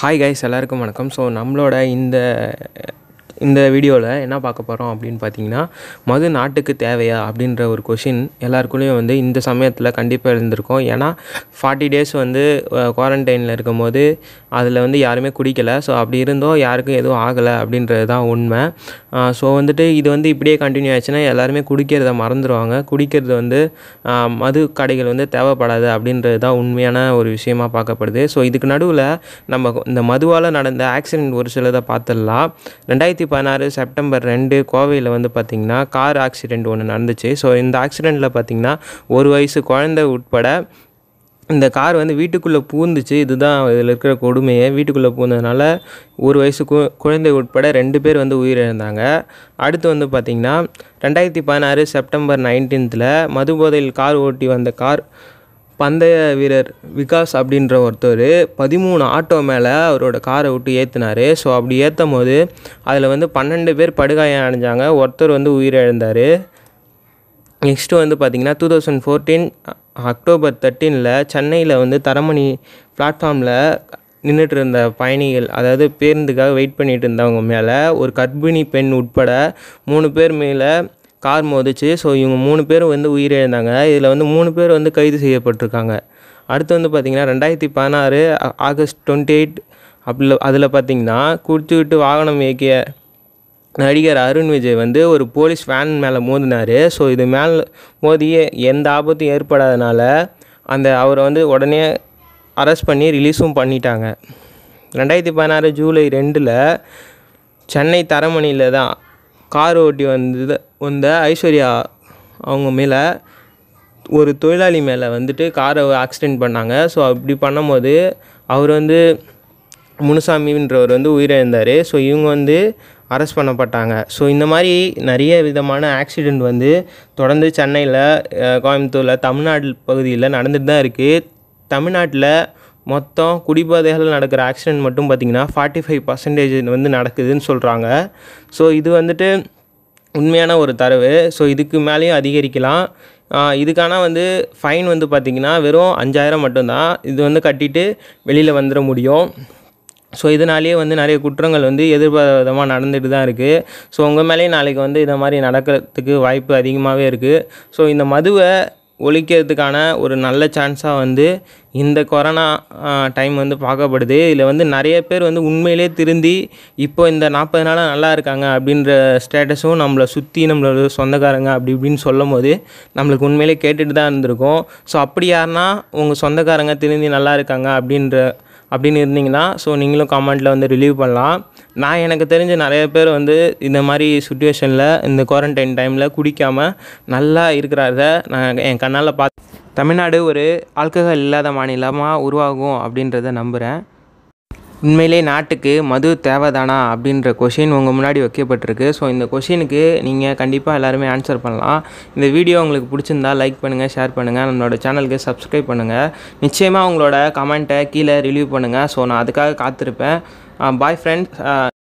hi guys எல்லாருக்கும் வணக்கம் so நம்மளோட இந்த இந்த வீடியோவில் என்ன பார்க்க போகிறோம் அப்படின்னு பார்த்தீங்கன்னா மது நாட்டுக்கு தேவையா அப்படின்ற ஒரு கொஷின் எல்லாருக்குள்ளேயும் வந்து இந்த சமயத்தில் கண்டிப்பாக இருந்திருக்கும் ஏன்னா ஃபார்ட்டி டேஸ் வந்து குவாரண்டைனில் இருக்கும்போது அதில் வந்து யாருமே குடிக்கலை ஸோ அப்படி இருந்தோ யாருக்கும் எதுவும் ஆகலை அப்படின்றது தான் உண்மை ஸோ வந்துட்டு இது வந்து இப்படியே கண்டினியூ ஆச்சுன்னா எல்லாருமே குடிக்கிறத மறந்துடுவாங்க குடிக்கிறது வந்து மது கடைகள் வந்து தேவைப்படாது அப்படின்றது தான் உண்மையான ஒரு விஷயமாக பார்க்கப்படுது ஸோ இதுக்கு நடுவில் நம்ம இந்த மதுவால் நடந்த ஆக்சிடென்ட் ஒரு சிலதை பார்த்துடலாம் ரெண்டாயிரத்தி பதினாறு செப்டம்பர் ரெண்டு கோவையில் வந்து பார்த்திங்கன்னா கார் ஆக்சிடெண்ட் ஒன்று நடந்துச்சு ஸோ இந்த ஆக்சிடெண்ட்டில் பார்த்திங்கன்னா ஒரு வயசு குழந்தை உட்பட இந்த கார் வந்து வீட்டுக்குள்ளே பூந்துச்சு இதுதான் இதில் இருக்கிற கொடுமையே வீட்டுக்குள்ளே பூந்ததுனால ஒரு வயசு கு குழந்தை உட்பட ரெண்டு பேர் வந்து உயிரிழந்தாங்க அடுத்து வந்து பார்த்திங்கன்னா ரெண்டாயிரத்தி பதினாறு செப்டம்பர் நைன்டீன்த்தில் மது போதையில் கார் ஓட்டி வந்த கார் பந்தய வீரர் விகாஸ் அப்படின்ற ஒருத்தர் பதிமூணு ஆட்டோ மேலே அவரோட காரை விட்டு ஏற்றினார் ஸோ அப்படி ஏற்றும் போது அதில் வந்து பன்னெண்டு பேர் படுகாயம் அடைஞ்சாங்க ஒருத்தர் வந்து உயிரிழந்தார் நெக்ஸ்ட்டு வந்து பார்த்திங்கன்னா டூ தௌசண்ட் ஃபோர்டீன் அக்டோபர் தேர்ட்டீனில் சென்னையில் வந்து தரமணி பிளாட்ஃபார்மில் நின்றுட்டு இருந்த பயணிகள் அதாவது பேருந்துக்காக வெயிட் பண்ணிகிட்டு இருந்தவங்க மேலே ஒரு கர்ப்பிணி பெண் உட்பட மூணு பேர் மேலே கார் மோதிச்சு ஸோ இவங்க மூணு பேரும் வந்து உயிரிழந்தாங்க இதில் வந்து மூணு பேர் வந்து கைது செய்யப்பட்டிருக்காங்க அடுத்து வந்து பார்த்திங்கன்னா ரெண்டாயிரத்தி பதினாறு ஆகஸ்ட் டுவெண்ட்டி எயிட் அப்படில் அதில் பார்த்திங்கன்னா குடிச்சுக்கிட்டு வாகனம் இயக்கிய நடிகர் அருண் விஜய் வந்து ஒரு போலீஸ் வேன் மேலே மோதினார் ஸோ இது மேலே மோதிய எந்த ஆபத்தும் ஏற்படாதனால அந்த அவரை வந்து உடனே அரெஸ்ட் பண்ணி ரிலீஸும் பண்ணிட்டாங்க ரெண்டாயிரத்தி பதினாறு ஜூலை ரெண்டில் சென்னை தரமணியில் தான் கார் ஓட்டி வந்தது வந்த ஐஸ்வர்யா அவங்க மேலே ஒரு தொழிலாளி மேலே வந்துட்டு காரை ஆக்சிடெண்ட் பண்ணாங்க ஸோ அப்படி பண்ணும்போது அவர் வந்து முனுசாமின்றவர் வந்து உயிரிழந்தார் ஸோ இவங்க வந்து அரெஸ்ட் பண்ணப்பட்டாங்க ஸோ இந்த மாதிரி நிறைய விதமான ஆக்சிடெண்ட் வந்து தொடர்ந்து சென்னையில் கோயம்புத்தூரில் தமிழ்நாடு பகுதியில் நடந்துட்டு தான் இருக்குது தமிழ்நாட்டில் மொத்தம் குடிபோதைகள் நடக்கிற ஆக்சிடென்ட் மட்டும் பார்த்திங்கன்னா ஃபார்ட்டி ஃபைவ் பர்சன்டேஜ் வந்து நடக்குதுன்னு சொல்கிறாங்க ஸோ இது வந்துட்டு உண்மையான ஒரு தரவு ஸோ இதுக்கு மேலேயும் அதிகரிக்கலாம் இதுக்கான வந்து ஃபைன் வந்து பார்த்திங்கன்னா வெறும் அஞ்சாயிரம் மட்டும்தான் இது வந்து கட்டிட்டு வெளியில் வந்துட முடியும் ஸோ இதனாலேயே வந்து நிறைய குற்றங்கள் வந்து விதமாக நடந்துட்டு தான் இருக்குது ஸோ உங்கள் மேலேயும் நாளைக்கு வந்து இதை மாதிரி நடக்கிறதுக்கு வாய்ப்பு அதிகமாகவே இருக்குது ஸோ இந்த மதுவை ஒழிக்கிறதுக்கான ஒரு நல்ல சான்ஸாக வந்து இந்த கொரோனா டைம் வந்து பார்க்கப்படுது இதில் வந்து நிறைய பேர் வந்து உண்மையிலே திருந்தி இப்போ இந்த நாற்பது நாளாக நல்லா இருக்காங்க அப்படின்ற ஸ்டேட்டஸும் நம்மளை சுற்றி நம்மளோட சொந்தக்காரங்க அப்படி இப்படின்னு சொல்லும் போது நம்மளுக்கு உண்மையிலே கேட்டுட்டு தான் இருந்திருக்கோம் ஸோ அப்படி யாருன்னா உங்கள் சொந்தக்காரங்க திருந்தி நல்லா இருக்காங்க அப்படின்ற அப்படின்னு இருந்தீங்கன்னா ஸோ நீங்களும் கமெண்ட்டில் வந்து ரிலீவ் பண்ணலாம் நான் எனக்கு தெரிஞ்ச நிறைய பேர் வந்து இந்த மாதிரி சுச்சுவேஷனில் இந்த குவாரண்டைன் டைமில் குடிக்காமல் நல்லா இருக்கிறாத நான் என் கண்ணால் பார்த்து தமிழ்நாடு ஒரு ஆல்கஹால் இல்லாத மாநிலமாக உருவாகும் அப்படின்றத நம்புகிறேன் உண்மையிலே நாட்டுக்கு மது தேவைதானா அப்படின்ற கொஷின் உங்கள் முன்னாடி வைக்கப்பட்டிருக்கு ஸோ இந்த கொஷினுக்கு நீங்கள் கண்டிப்பாக எல்லாருமே ஆன்சர் பண்ணலாம் இந்த வீடியோ உங்களுக்கு பிடிச்சிருந்தா லைக் பண்ணுங்கள் ஷேர் பண்ணுங்கள் நம்மளோட சேனலுக்கு சப்ஸ்கிரைப் பண்ணுங்கள் நிச்சயமாக உங்களோட கமெண்ட்டை கீழே ரிலீவ் பண்ணுங்கள் ஸோ நான் அதுக்காக காத்திருப்பேன் um, bye friends uh,